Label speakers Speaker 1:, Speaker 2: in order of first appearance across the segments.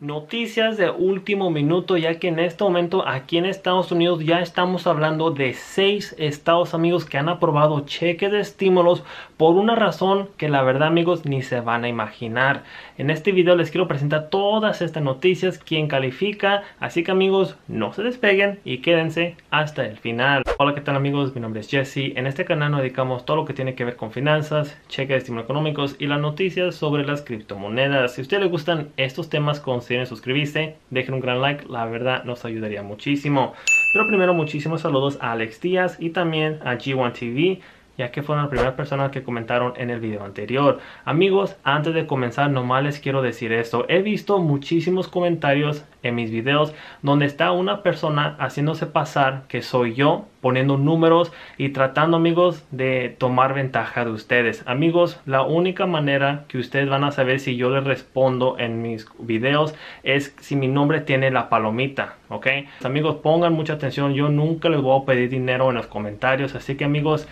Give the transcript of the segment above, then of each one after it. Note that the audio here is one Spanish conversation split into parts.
Speaker 1: Noticias de último minuto, ya que en este momento aquí en Estados Unidos ya estamos hablando de seis estados amigos que han aprobado cheques de estímulos por una razón que la verdad amigos ni se van a imaginar. En este video les quiero presentar todas estas noticias, quien califica, así que amigos no se despeguen y quédense hasta el final. Hola qué tal amigos, mi nombre es Jesse, en este canal nos dedicamos todo lo que tiene que ver con finanzas, cheques de estímulo económicos y las noticias sobre las criptomonedas. Si a ustedes les gustan estos temas con si me suscribiste, dejen un gran like, la verdad nos ayudaría muchísimo. Pero primero muchísimos saludos a Alex Díaz y también a G1 TV ya que fueron las primeras personas que comentaron en el video anterior. Amigos, antes de comenzar nomás les quiero decir esto. He visto muchísimos comentarios en mis videos donde está una persona haciéndose pasar que soy yo, poniendo números y tratando amigos de tomar ventaja de ustedes. Amigos, la única manera que ustedes van a saber si yo les respondo en mis videos es si mi nombre tiene la palomita, ¿ok? Amigos, pongan mucha atención, yo nunca les voy a pedir dinero en los comentarios, así que amigos,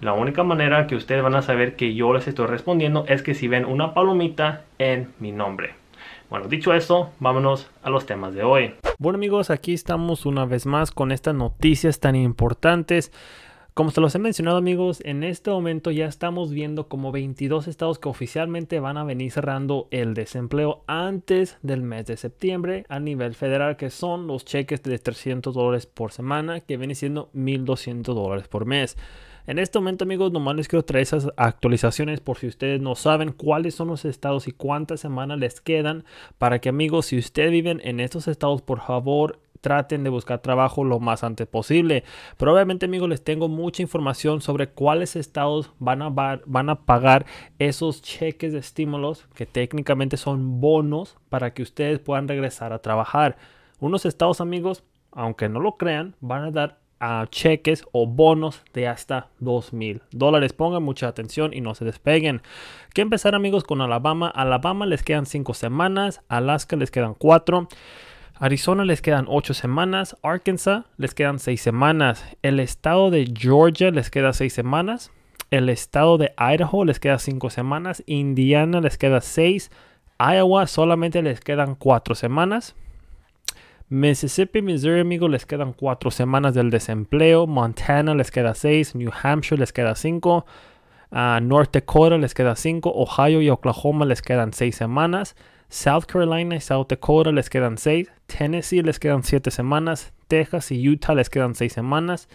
Speaker 1: la única manera que ustedes van a saber que yo les estoy respondiendo es que si ven una palomita en mi nombre. Bueno, dicho eso, vámonos a los temas de hoy. Bueno amigos, aquí estamos una vez más con estas noticias tan importantes. Como se los he mencionado amigos, en este momento ya estamos viendo como 22 estados que oficialmente van a venir cerrando el desempleo antes del mes de septiembre a nivel federal, que son los cheques de 300 dólares por semana, que viene siendo 1.200 dólares por mes. En este momento, amigos, nomás les quiero traer esas actualizaciones por si ustedes no saben cuáles son los estados y cuántas semanas les quedan para que, amigos, si ustedes viven en estos estados, por favor, traten de buscar trabajo lo más antes posible. Probablemente, amigos, les tengo mucha información sobre cuáles estados van a, van a pagar esos cheques de estímulos que técnicamente son bonos para que ustedes puedan regresar a trabajar. Unos estados, amigos, aunque no lo crean, van a dar a cheques o bonos de hasta 2 mil dólares. Pongan mucha atención y no se despeguen. Que empezar amigos con Alabama. Alabama les quedan 5 semanas, Alaska les quedan 4. Arizona les quedan 8 semanas, Arkansas les quedan 6 semanas, el estado de Georgia les queda 6 semanas, el estado de Idaho les queda 5 semanas, Indiana les queda 6, Iowa solamente les quedan 4 semanas, Mississippi, Missouri, amigos, les quedan cuatro semanas del desempleo. Montana les queda seis. New Hampshire les queda cinco. Ah, North Dakota les queda cinco. Ohio y Oklahoma les quedan seis semanas. South Carolina y South Dakota les quedan seis. Tennessee les quedan siete semanas. Texas y Utah les quedan seis semanas.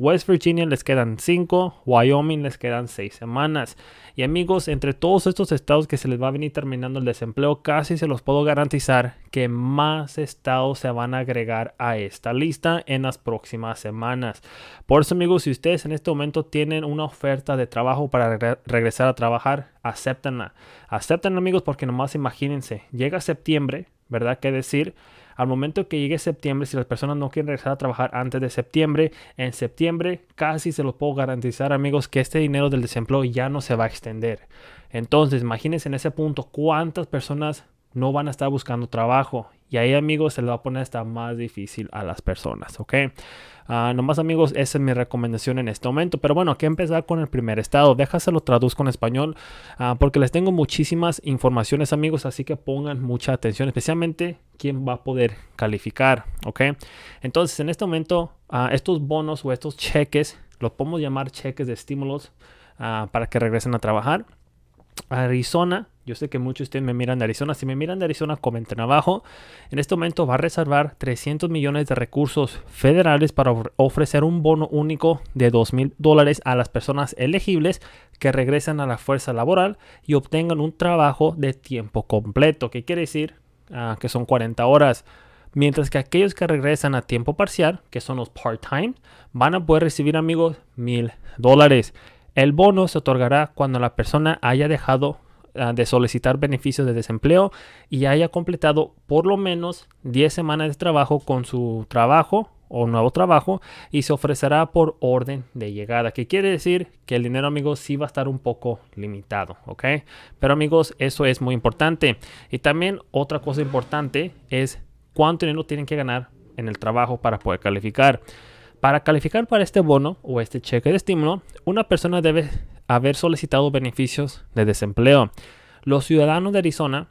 Speaker 1: West Virginia les quedan 5, Wyoming les quedan 6 semanas. Y amigos, entre todos estos estados que se les va a venir terminando el desempleo, casi se los puedo garantizar que más estados se van a agregar a esta lista en las próximas semanas. Por eso amigos, si ustedes en este momento tienen una oferta de trabajo para regresar a trabajar, acéptenla. Acéptenla amigos porque nomás imagínense, llega septiembre, ¿verdad? qué decir al momento que llegue septiembre, si las personas no quieren regresar a trabajar antes de septiembre, en septiembre casi se los puedo garantizar, amigos, que este dinero del desempleo ya no se va a extender. Entonces, imagínense en ese punto cuántas personas no van a estar buscando trabajo. Y ahí, amigos, se le va a poner hasta más difícil a las personas, ¿ok? Ah, nomás, amigos, esa es mi recomendación en este momento. Pero bueno, que empezar con el primer estado. lo traduzco en español ah, porque les tengo muchísimas informaciones, amigos, así que pongan mucha atención, especialmente quién va a poder calificar, ¿ok? Entonces, en este momento, ah, estos bonos o estos cheques, los podemos llamar cheques de estímulos para que regresen a trabajar Arizona. Yo sé que muchos de ustedes me miran de Arizona. Si me miran de Arizona, comenten abajo. En este momento va a reservar 300 millones de recursos federales para ofrecer un bono único de 2 mil dólares a las personas elegibles que regresan a la fuerza laboral y obtengan un trabajo de tiempo completo. ¿Qué quiere decir? Ah, que son 40 horas. Mientras que aquellos que regresan a tiempo parcial, que son los part-time, van a poder recibir, amigos, mil dólares. El bono se otorgará cuando la persona haya dejado ah, de solicitar beneficios de desempleo y haya completado por lo menos 10 semanas de trabajo con su trabajo o nuevo trabajo y se ofrecerá por orden de llegada, que quiere decir que el dinero amigos sí va a estar un poco limitado, ¿ok? Pero amigos, eso es muy importante. Y también otra cosa importante es cuánto dinero tienen que ganar en el trabajo para poder calificar. Para calificar para este bono o este cheque de estímulo, una persona debe haber solicitado beneficios de desempleo. Los ciudadanos de Arizona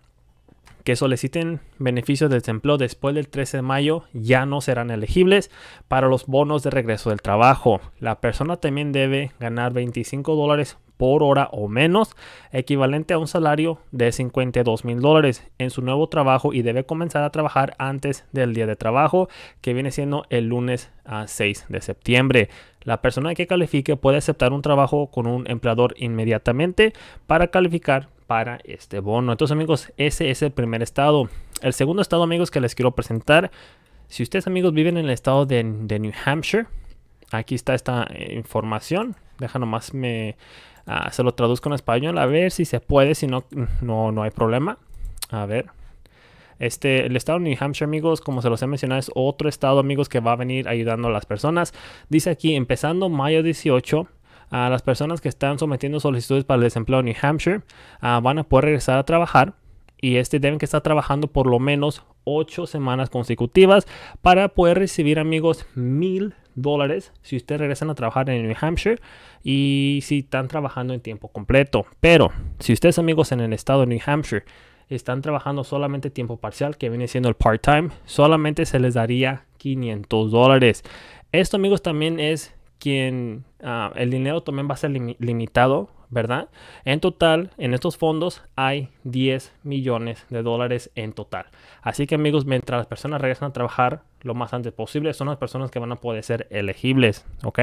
Speaker 1: que soliciten beneficios de desempleo después del 13 de mayo ya no serán elegibles para los bonos de regreso del trabajo. La persona también debe ganar 25 dólares por hora o menos, equivalente a un salario de 52 mil dólares en su nuevo trabajo y debe comenzar a trabajar antes del día de trabajo, que viene siendo el lunes 6 de septiembre. La persona que califique puede aceptar un trabajo con un empleador inmediatamente para calificar para este bono. Entonces amigos, ese es el primer estado. El segundo estado amigos que les quiero presentar, si ustedes amigos viven en el estado de, de New Hampshire, aquí está esta eh, información. Deja nomás me Ah, se lo traduzco en español, a ver si se puede, si no, no, no hay problema. A ver. Este, el estado de New Hampshire, amigos, como se los he mencionado, es otro estado, amigos, que va a venir ayudando a las personas. Dice aquí, empezando mayo 18, a las personas que están sometiendo solicitudes para el desempleo en New Hampshire ah, van a poder regresar a trabajar y este deben que estar trabajando por lo menos 8 semanas consecutivas para poder recibir, amigos, mil dólares si ustedes regresan a trabajar en New Hampshire y si están trabajando en tiempo completo. Pero si ustedes amigos en el estado de New Hampshire están trabajando solamente tiempo parcial, que viene siendo el part-time, solamente se les daría 500 dólares. Esto amigos también es quien ah, el dinero también va a ser limitado ¿verdad? En total, en estos fondos hay 10 millones de dólares en total. Así que amigos, mientras las personas regresan a trabajar lo más antes posible, son las personas que van a poder ser elegibles, ¿ok?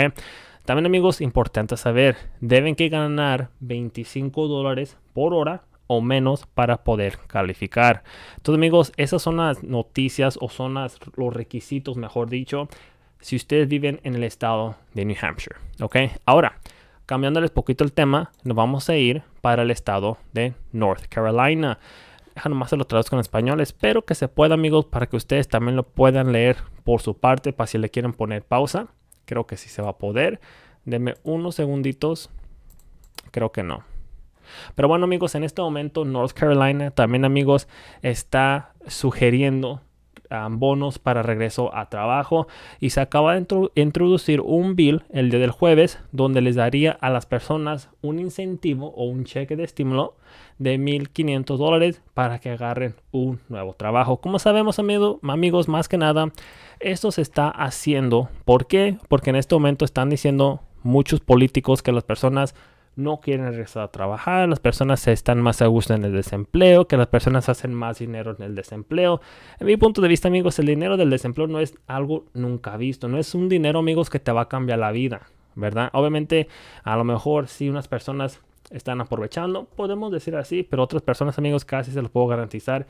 Speaker 1: También amigos, importante saber, deben que ganar 25 dólares por hora o menos para poder calificar. Entonces amigos, esas son las noticias o son los requisitos, mejor dicho, si ustedes viven en el estado de New Hampshire, ¿ok? Ahora, cambiándoles poquito el tema, nos vamos a ir para el estado de North Carolina. Nomás se lo traduzco en español. Espero que se pueda, amigos, para que ustedes también lo puedan leer por su parte, para si le quieren poner pausa. Creo que sí se va a poder. Denme unos segunditos. Creo que no. Pero bueno, amigos, en este momento North Carolina también, amigos, está sugiriendo bonos para regreso a trabajo y se acaba de introducir un bill el día del jueves donde les daría a las personas un incentivo o un cheque de estímulo de 1.500 dólares para que agarren un nuevo trabajo. Como sabemos amigos, más que nada, esto se está haciendo. porque Porque en este momento están diciendo muchos políticos que las personas no quieren regresar a trabajar, las personas se están más a gusto en el desempleo, que las personas hacen más dinero en el desempleo. En mi punto de vista, amigos, el dinero del desempleo no es algo nunca visto, no es un dinero, amigos, que te va a cambiar la vida, ¿verdad? Obviamente, a lo mejor si unas personas están aprovechando, podemos decir así, pero otras personas, amigos, casi se los puedo garantizar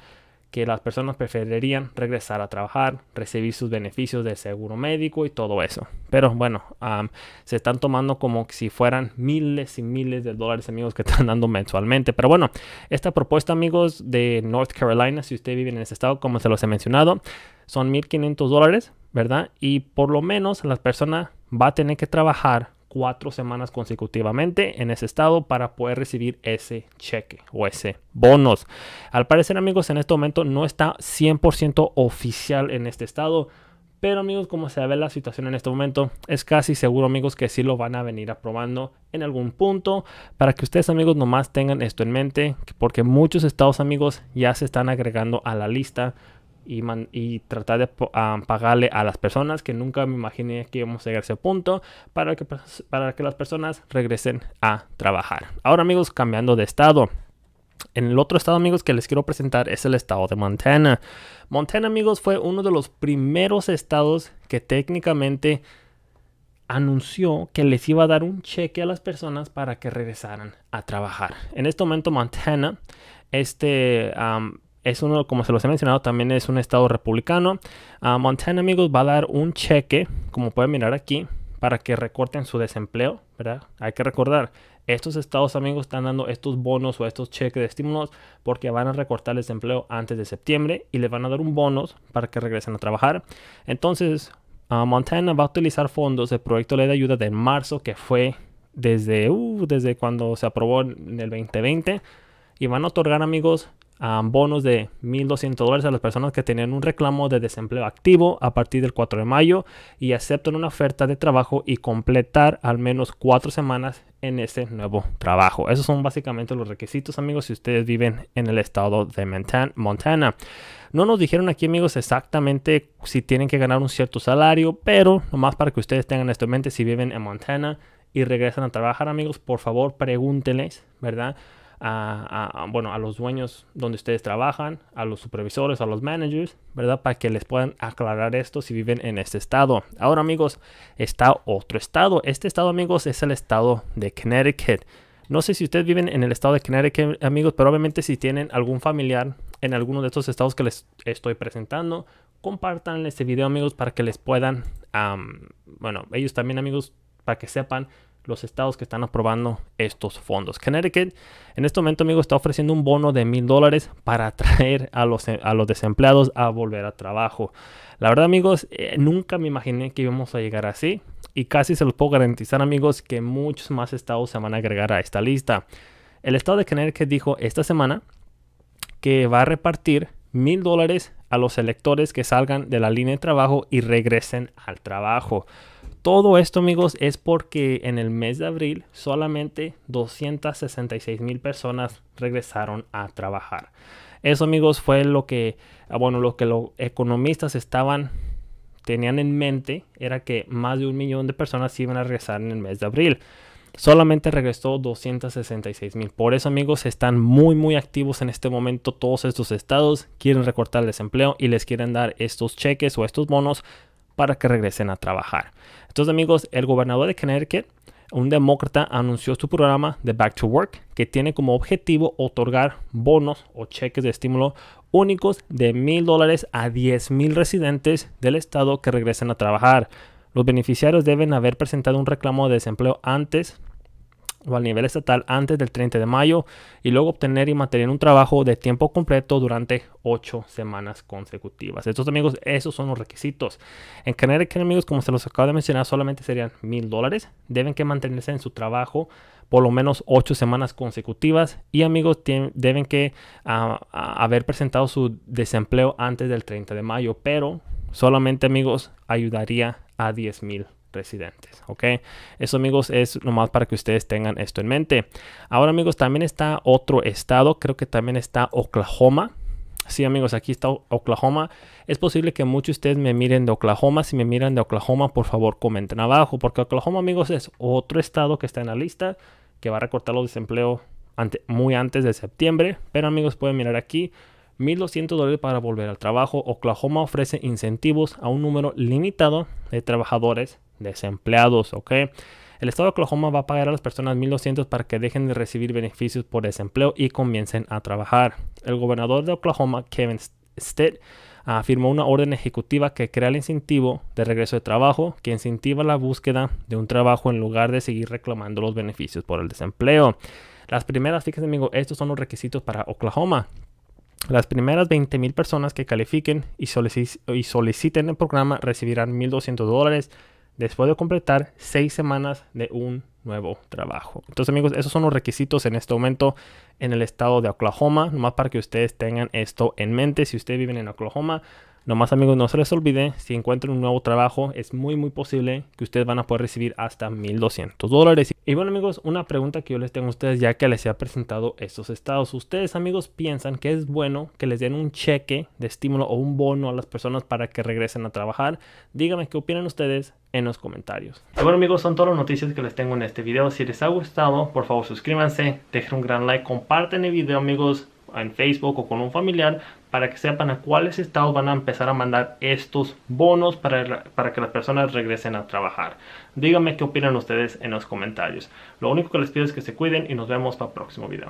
Speaker 1: que las personas preferirían regresar a trabajar, recibir sus beneficios de seguro médico y todo eso. Pero bueno, se están tomando como si fueran miles y miles de dólares, amigos, que están dando mensualmente. Pero bueno, esta propuesta, amigos, de North Carolina, si usted vive en ese estado, como se los he mencionado, son 1.500 dólares, ¿verdad? Y por lo menos la persona va a tener que trabajar cuatro semanas consecutivamente en ese estado para poder recibir ese cheque o ese bonus. Al parecer amigos, en este momento no está 100% oficial en este estado. Pero amigos, como se ve la situación en este momento, es casi seguro amigos que sí lo van a venir aprobando en algún punto. Para que ustedes amigos nomás tengan esto en mente, porque muchos estados amigos ya se están agregando a la lista y, tratar de ah, pagarle a las personas que nunca me imaginé que íbamos a llegar a ese punto para que, para que las personas regresen a trabajar. Ahora amigos, cambiando de estado. En el otro estado, amigos, que les quiero presentar es el estado de Montana. Montana, amigos, fue uno de los primeros estados que técnicamente anunció que les iba a dar un cheque a las personas para que regresaran a trabajar. En este momento, Montana este, es uno, como se los he mencionado, también es un estado republicano. Ah, Montana, amigos, va a dar un cheque, como pueden mirar aquí, para que recorten su desempleo, ¿verdad? Hay que recordar, estos estados, amigos, están dando estos bonos o estos cheques de estímulos porque van a recortar el desempleo antes de septiembre y les van a dar un bono para que regresen a trabajar. Entonces, ah, Montana va a utilizar fondos del proyecto Ley de Ayuda de marzo, que fue desde, uh, desde cuando se aprobó en el 2020, y van a otorgar, amigos, Um, bonos de 1.200 dólares a las personas que tienen un reclamo de desempleo activo a partir del 4 de mayo y aceptan una oferta de trabajo y completar al menos cuatro semanas en ese nuevo trabajo. Esos son básicamente los requisitos, amigos, si ustedes viven en el estado de Montana. No nos dijeron aquí, amigos, exactamente si tienen que ganar un cierto salario, pero nomás para que ustedes tengan esto en mente, si viven en Montana y regresan a trabajar, amigos, por favor, pregúntenles, ¿verdad? a, bueno, a los dueños donde ustedes trabajan, a los supervisores, a los managers, ¿verdad? Para que les puedan aclarar esto si viven en este estado. Ahora amigos, está otro estado. Este estado amigos es el estado de Connecticut. No sé si ustedes viven en el estado de Connecticut, amigos, pero obviamente si tienen algún familiar en alguno de estos estados que les estoy presentando, compartan este video, amigos, para que les puedan, bueno, ellos también, amigos, para que sepan los estados que están aprobando estos fondos. Connecticut en este momento, amigos está ofreciendo un bono de mil dólares para atraer a los, a los desempleados a volver a trabajo. La verdad, amigos, eh, nunca me imaginé que íbamos a llegar así y casi se los puedo garantizar, amigos, que muchos más estados se van a agregar a esta lista. El estado de Connecticut dijo esta semana que va a repartir mil dólares a los electores que salgan de la línea de trabajo y regresen al trabajo. Todo esto, amigos, es porque en el mes de abril solamente 266 mil personas regresaron a trabajar. Eso, amigos, fue lo que, ah, bueno, lo que los economistas estaban tenían en mente era que más de un millón de personas iban a regresar en el mes de abril solamente regresó 266 mil. Por eso amigos están muy muy activos en este momento todos estos estados, quieren recortar el desempleo y les quieren dar estos cheques o estos bonos para que regresen a trabajar. Entonces amigos, el gobernador de Connecticut, un demócrata, anunció su programa de Back to Work que tiene como objetivo otorgar bonos o cheques de estímulo únicos de mil dólares a 10 mil residentes del estado que regresen a trabajar. Los beneficiarios deben haber presentado un reclamo de desempleo antes o al nivel estatal antes del 30 de mayo y luego obtener y mantener un trabajo de tiempo completo durante 8 semanas consecutivas. Estos amigos, esos son los requisitos. En Canadá, amigos, como se los acabo de mencionar, solamente serían mil dólares. Deben que mantenerse en su trabajo por lo menos 8 semanas consecutivas y amigos deben que ah, ah, haber presentado su desempleo antes del 30 de mayo, pero solamente amigos ayudaría a 10.000 residentes. ¿Ok? Eso amigos es nomás para que ustedes tengan esto en mente. Ahora amigos también está otro estado, creo que también está Oklahoma. Si amigos, aquí está Oklahoma. Es posible que muchos de ustedes me miren de Oklahoma. Si me miran de Oklahoma, por favor comenten abajo. Porque Oklahoma amigos es otro estado que está en la lista que va a recortar los desempleo ante, muy antes de septiembre. Pero amigos pueden mirar aquí 1.200 dólares para volver al trabajo, Oklahoma ofrece incentivos a un número limitado de trabajadores desempleados, ¿ok? El estado de Oklahoma va a pagar a las personas 1.200 para que dejen de recibir beneficios por desempleo y comiencen a trabajar. El gobernador de Oklahoma, Kevin Stitt, afirmó una orden ejecutiva que crea el incentivo de regreso de trabajo, que incentiva la búsqueda de un trabajo en lugar de seguir reclamando los beneficios por el desempleo. Las primeras, fíjense amigo, estos son los requisitos para Oklahoma. Las primeras 20.000 personas que califiquen y, soliciten el programa recibirán 1.200 dólares después de completar seis semanas de un nuevo trabajo. Entonces amigos, esos son los requisitos en este momento en el estado de Oklahoma, nomás para que ustedes tengan esto en mente. Si ustedes viven en Oklahoma, Nomás amigos, no se les olvide, si encuentran un nuevo trabajo, es muy muy posible que ustedes van a poder recibir hasta 1.200 dólares. Y bueno amigos, una pregunta que yo les tengo a ustedes ya que les he presentado estos estados. Ustedes amigos piensan que es bueno que les den un cheque de estímulo o un bono a las personas para que regresen a trabajar. Díganme qué opinan ustedes en los comentarios. Y bueno amigos, son todas las noticias que les tengo en este video. Si les ha gustado, por favor suscríbanse, dejen un gran like, comparten el video amigos en Facebook o con un familiar para que sepan a cuáles estados van a empezar a mandar estos bonos para, para, que las personas regresen a trabajar. Díganme qué opinan ustedes en los comentarios. Lo único que les pido es que se cuiden y nos vemos para el próximo video.